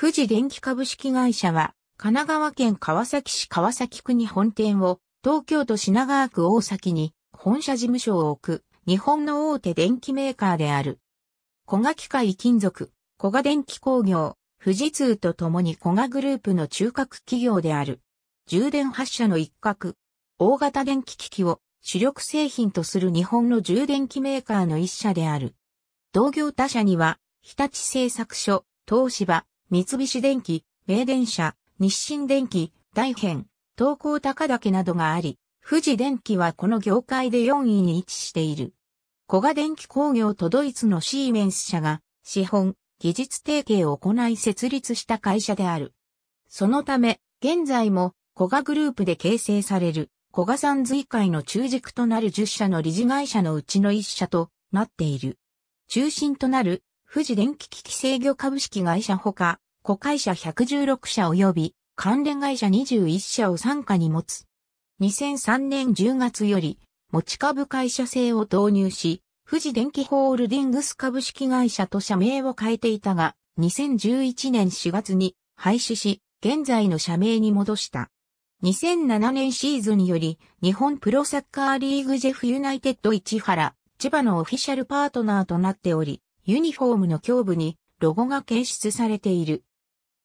富士電機株式会社は、神奈川県川崎市川崎区に本店を、東京都品川区大崎に本社事務所を置く、日本の大手電機メーカーである。小賀機械金属、小賀電機工業、富士通と共に小賀グループの中核企業である。充電発射の一角、大型電気機器を主力製品とする日本の充電器メーカーの一社である。同業他社には、日立製作所、東芝、三菱電機、名電車、日清電機、大変、東高高岳などがあり、富士電機はこの業界で4位に位置している。小賀電機工業とドイツのシーメンス社が、資本、技術提携を行い設立した会社である。そのため、現在も、小賀グループで形成される、小賀山髄会の中軸となる10社の理事会社のうちの1社となっている。中心となる富士電気機器制御株式会社ほか、子会社116社及び関連会社21社を参加に持つ。2003年10月より持ち株会社制を導入し、富士電気ホールディングス株式会社と社名を変えていたが、2011年4月に廃止し、現在の社名に戻した。2007年シーズンにより、日本プロサッカーリーグジェフユナイテッド市原、千葉のオフィシャルパートナーとなっており、ユニフォームの胸部にロゴが掲出されている。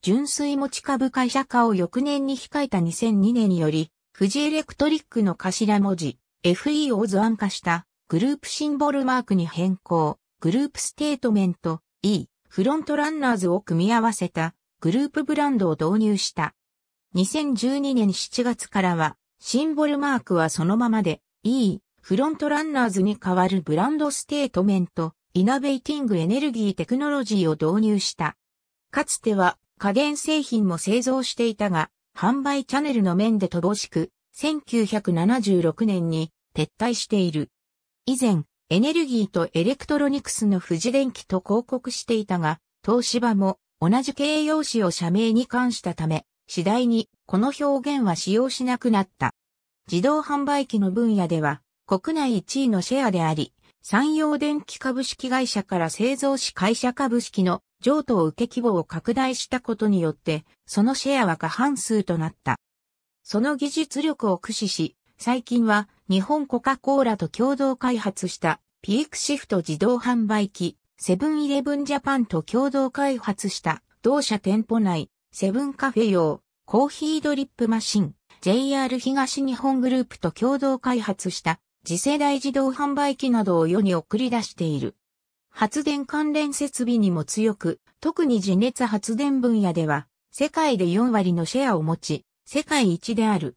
純粋持ち株会社化を翌年に控えた2002年により、富士エレクトリックの頭文字 FE を図案化したグループシンボルマークに変更、グループステートメント E、フロントランナーズを組み合わせたグループブランドを導入した。2012年7月からは、シンボルマークはそのままで E、フロントランナーズに変わるブランドステートメントイナベイティングエネルギーテクノロジーを導入した。かつては家電製品も製造していたが、販売チャネルの面で乏しく、1976年に撤退している。以前、エネルギーとエレクトロニクスの富士電機と広告していたが、東芝も同じ形容詞を社名に関したため、次第にこの表現は使用しなくなった。自動販売機の分野では、国内1位のシェアであり、山陽電機株式会社から製造し会社株式の譲渡を受け規模を拡大したことによって、そのシェアは過半数となった。その技術力を駆使し、最近は日本コカ・コーラと共同開発したピークシフト自動販売機、セブンイレブンジャパンと共同開発した同社店舗内、セブンカフェ用、コーヒードリップマシン、JR 東日本グループと共同開発した次世代自動販売機などを世に送り出している。発電関連設備にも強く、特に自熱発電分野では、世界で4割のシェアを持ち、世界一である。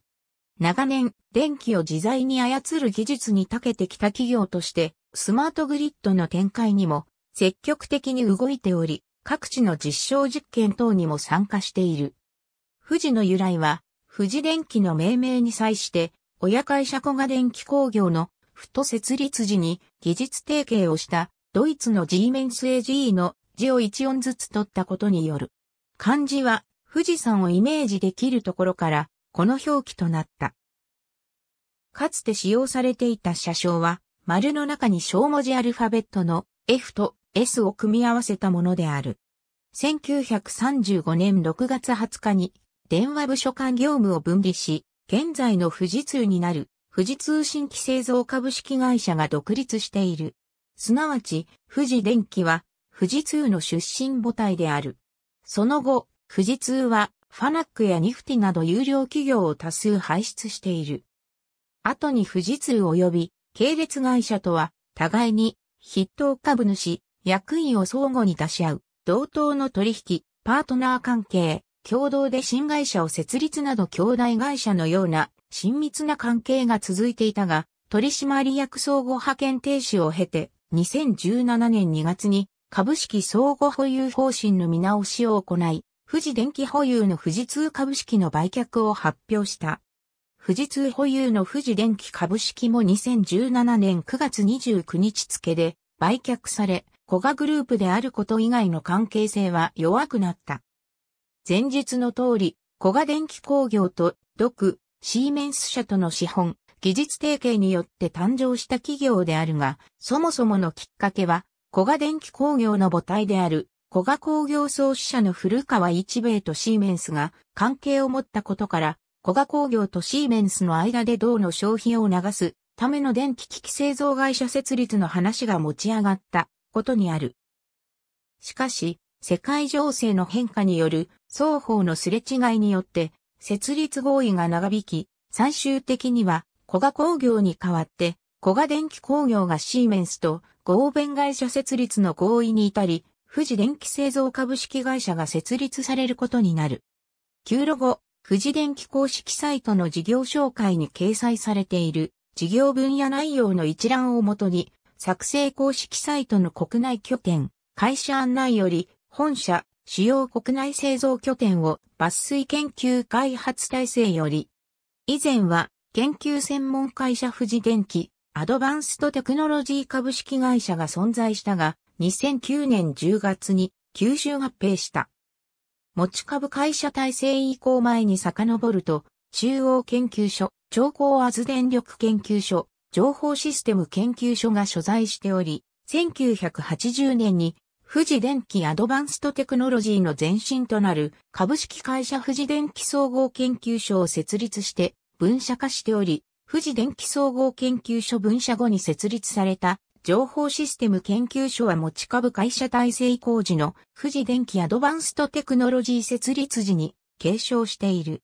長年、電気を自在に操る技術に長けてきた企業として、スマートグリッドの展開にも積極的に動いており、各地の実証実験等にも参加している。富士の由来は、富士電機の命名に際して、親会社小賀電機工業のふと設立時に技術提携をしたドイツの G メンス AG の字を1音ずつ取ったことによる。漢字は富士山をイメージできるところからこの表記となった。かつて使用されていた車掌は丸の中に小文字アルファベットの F と S を組み合わせたものである。1935年6月20日に電話部署間業務を分離し、現在の富士通になる富士通信規製造株式会社が独立している。すなわち、富士電機は富士通の出身母体である。その後、富士通はファナックやニフティなど有料企業を多数排出している。後に富士通及び系列会社とは互いに筆頭株主、役員を相互に出し合う、同等の取引、パートナー関係、共同で新会社を設立など兄弟会社のような親密な関係が続いていたが、取締役相互派遣停止を経て、2017年2月に株式相互保有方針の見直しを行い、富士電機保有の富士通株式の売却を発表した。富士通保有の富士電機株式も2017年9月29日付で売却され、小賀グループであること以外の関係性は弱くなった。前述の通り、小賀電機工業と、独、シーメンス社との資本、技術提携によって誕生した企業であるが、そもそものきっかけは、小賀電機工業の母体である、小賀工業創始者の古川一兵衛とシーメンスが関係を持ったことから、小賀工業とシーメンスの間で銅の消費を流すための電気機器製造会社設立の話が持ち上がったことにある。しかし、世界情勢の変化による双方のすれ違いによって、設立合意が長引き、最終的には、古賀工業に代わって、古賀電気工業がシーメンスと合弁会社設立の合意に至り、富士電気製造株式会社が設立されることになる。旧ロゴ、富士電気公式サイトの事業紹介に掲載されている事業分野内容の一覧をもとに、作成公式サイトの国内拠点、会社案内より、本社、主要国内製造拠点を抜粋研究開発体制より、以前は研究専門会社富士電機、アドバンストテクノロジー株式会社が存在したが、2009年10月に吸収合併した。持ち株会社体制移行前に遡ると、中央研究所、超高圧電力研究所、情報システム研究所が所在しており、1980年に富士電機アドバンストテクノロジーの前身となる株式会社富士電機総合研究所を設立して分社化しており、富士電機総合研究所分社後に設立された情報システム研究所は持ち株会社体制工事の富士電機アドバンストテクノロジー設立時に継承している。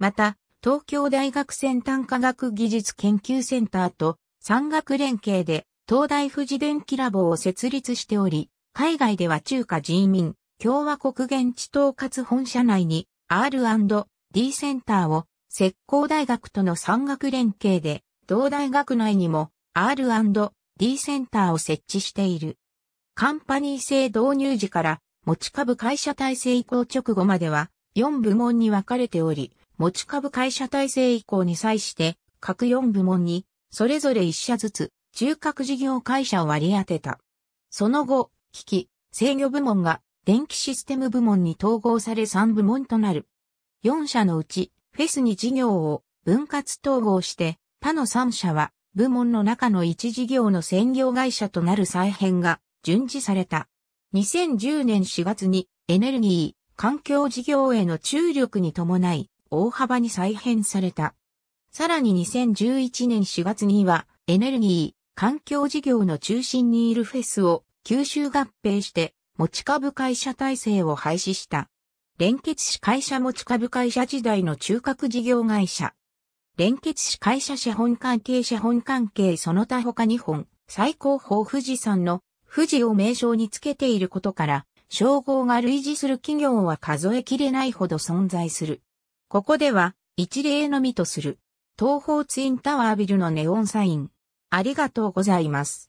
また、東京大学先端科学技術研究センターと産学連携で東大富士電機ラボを設立しており、海外では中華人民共和国現地統括本社内に R&D センターを石膏大学との産学連携で、同大学内にも R&D センターを設置している。カンパニー制導入時から持ち株会社体制移行直後までは4部門に分かれており、持ち株会社体制移行に際して各4部門にそれぞれ1社ずつ中核事業会社を割り当てた。その後、機器、制御部門が電気システム部門に統合され3部門となる。4社のうち、フェスに事業を分割統合して、他の3社は部門の中の1事業の専業会社となる再編が順次された。2010年4月にエネルギー、環境事業への注力に伴い、大幅に再編された。さらに2011年4月には、エネルギー、環境事業の中心にいるフェスを吸収合併して持ち株会社体制を廃止した。連結市会社持ち株会社時代の中核事業会社。連結市会社資本関係資本関係その他他2本、最高峰富士山の富士を名称につけていることから、称号が類似する企業は数えきれないほど存在する。ここでは一例のみとする。東方ツインタワービルのネオンサイン。ありがとうございます。